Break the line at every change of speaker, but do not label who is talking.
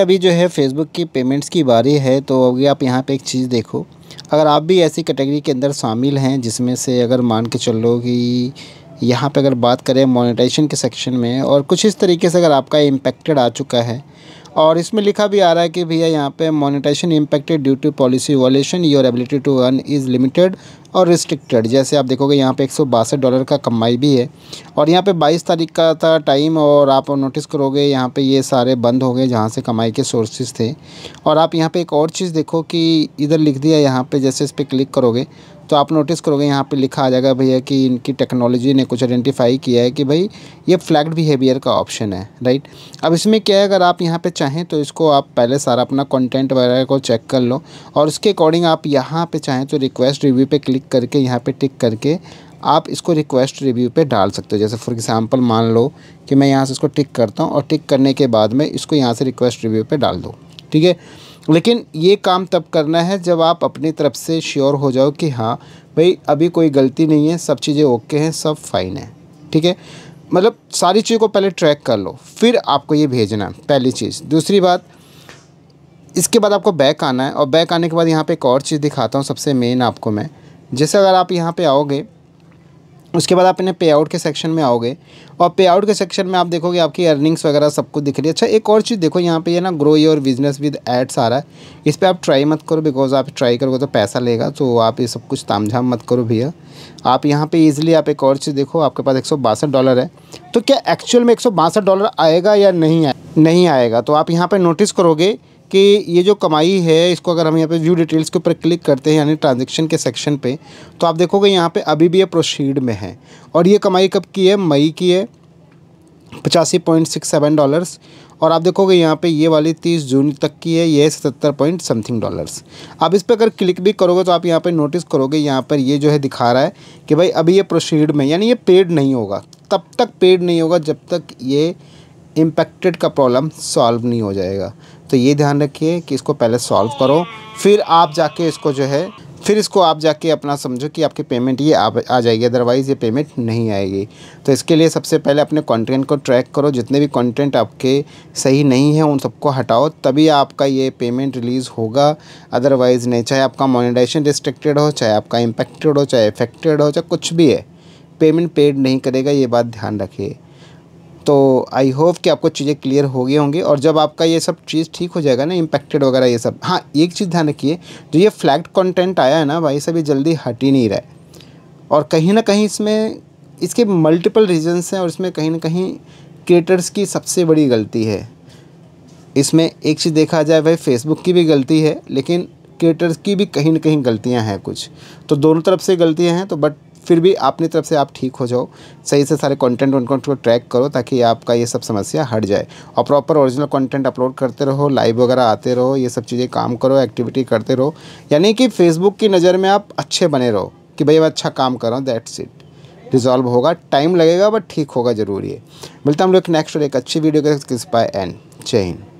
अभी जो है फेसबुक की पेमेंट्स की बारी है तो अभी आप यहाँ पे एक चीज़ देखो अगर आप भी ऐसी कैटेगरी के अंदर शामिल हैं जिसमें से अगर मान के चलो कि यहाँ पे अगर बात करें मोनेटाइजेशन के सेक्शन में और कुछ इस तरीके से अगर आपका इम्पेक्टेड आ चुका है और इसमें लिखा भी आ रहा है कि भैया यहाँ पे monetisation impacted due to policy violation your ability to earn is limited और रिस्ट्रिक्टेड जैसे आप देखोगे यहाँ पे एक डॉलर का कमाई भी है और यहाँ पे 22 तारीख का था टाइम और आप नोटिस करोगे यहाँ पे ये सारे बंद हो गए जहाँ से कमाई के सोर्सेज थे और आप यहाँ पे एक और चीज़ देखो कि इधर लिख दिया यहाँ पे जैसे इस पर क्लिक करोगे तो आप नोटिस करोगे यहाँ पे लिखा आ जाएगा भैया कि इनकी टेक्नोलॉजी ने कुछ आइडेंटिफाई किया है कि भाई ये फ्लैग्ड बिहेवियर का ऑप्शन है राइट अब इसमें क्या है अगर आप यहाँ पे चाहें तो इसको आप पहले सारा अपना कंटेंट वगैरह को चेक कर लो और उसके अकॉर्डिंग आप यहाँ पे चाहें तो रिक्वेस्ट रिव्यू पर क्लिक करके यहाँ पर टिक करके आप इसको रिक्वेस्ट रिव्यू पर डाल सकते हो जैसे फॉर एग्ज़ाम्पल मान लो कि मैं यहाँ से इसको टिक करता हूँ और टिक करने के बाद में इसको यहाँ से रिक्वेस्ट रिव्यू पर डाल दो ठीक है लेकिन ये काम तब करना है जब आप अपनी तरफ से श्योर हो जाओ कि हाँ भाई अभी कोई गलती नहीं है सब चीज़ें ओके हैं सब फाइन है ठीक है मतलब सारी चीज़ों को पहले ट्रैक कर लो फिर आपको ये भेजना है पहली चीज़ दूसरी बात इसके बाद आपको बैक आना है और बैक आने के बाद यहाँ पे एक और चीज़ दिखाता हूँ सबसे मेन आपको मैं जैसे अगर आप यहाँ पे आओगे उसके बाद आप इन्हें पे आउट के सेक्शन में आओगे और पे आउट के सेक्शन में आप देखोगे आपकी अर्निंग्स वगैरह सब कुछ दिख रही है अच्छा एक और चीज़ देखो यहाँ पे ये ना grow your business with ads आ रहा है इस पर आप ट्राई मत करो बिकॉज आप ट्राई करोगे तो पैसा लेगा तो आप ये सब कुछ तामझाम मत करो भैया आप यहाँ पर ईजिली आप एक और चीज़ देखो आपके पास एक डॉलर है तो क्या एक्चुअल में एक डॉलर आएगा या नहीं आए नहीं आएगा तो आप यहाँ पर नोटिस करोगे कि ये जो कमाई है इसको अगर हम यहाँ पे व्यू डिटेल्स के ऊपर क्लिक करते हैं यानी ट्रांजेक्शन के सेक्शन पे तो आप देखोगे यहाँ पे अभी भी ये प्रोसीड में है और ये कमाई कब की है मई की है पचासी पॉइंट सिक्स सेवन डॉलर्स और आप देखोगे यहाँ पे ये वाली तीस जून तक की है ये सतर पॉइंट समथिंग डॉलर्स आप इस पर अगर क्लिक भी करोगे तो आप यहाँ पे नोटिस करोगे यहाँ पर ये जो है दिखा रहा है कि भाई अभी ये प्रोसीड में यानी ये पेड नहीं होगा तब तक पेड नहीं होगा जब तक ये इम्पेक्टेड का प्रॉब्लम सॉल्व नहीं हो जाएगा तो ये ध्यान रखिए कि इसको पहले सॉल्व करो फिर आप जाके इसको जो है फिर इसको आप जाके अपना समझो कि आपकी पेमेंट ये आ, आ जाएगी अदरवाइज़ ये पेमेंट नहीं आएगी तो इसके लिए सबसे पहले अपने कंटेंट को ट्रैक करो जितने भी कंटेंट आपके सही नहीं हैं उन सबको हटाओ तभी आपका ये पेमेंट रिलीज़ होगा अदरवाइज़ नहीं चाहे आपका मोनिटाइजेशन रिस्ट्रिक्टेड हो चाहे आपका इम्पेक्टेड हो चाहे इफेक्टेड हो चाहे कुछ भी है पेमेंट पेड नहीं करेगा ये बात ध्यान रखिए तो आई होप कि आपको चीज़ें क्लियर हो गई होंगी और जब आपका ये सब चीज़ ठीक हो जाएगा ना इम्पेक्टेड वगैरह ये सब हाँ एक चीज़ ध्यान रखिए जो ये फ्लैग्ड कंटेंट आया है ना भाई सब ये जल्दी हट ही नहीं रहा है और कहीं ना कहीं इसमें इसके मल्टीपल रीजन्स हैं और इसमें कहीं ना कहीं क्रिएटर्स की सबसे बड़ी गलती है इसमें एक चीज़ देखा जाए भाई फेसबुक की भी गलती है लेकिन क्रिएटर्स की भी कहीं ना कहीं गलतियाँ हैं कुछ तो दोनों तरफ से गलतियाँ हैं तो बट फिर भी अपनी तरफ से आप ठीक हो जाओ सही से सारे कंटेंट उनको को ट्रैक करो ताकि आपका ये सब समस्या हट जाए और प्रॉपर ओरिजिनल कंटेंट अपलोड करते रहो लाइव वगैरह आते रहो ये सब चीज़ें काम करो एक्टिविटी करते रहो यानी कि फेसबुक की नज़र में आप अच्छे बने रहो कि भाई मैं अच्छा काम कर रहा हूँ दैट्स इट रिजॉल्व होगा टाइम लगेगा बट ठीक होगा ज़रूरी है मिलता हम लोग नेक्स्ट और एक अच्छी वीडियो के किस पाए एंड जय हिंद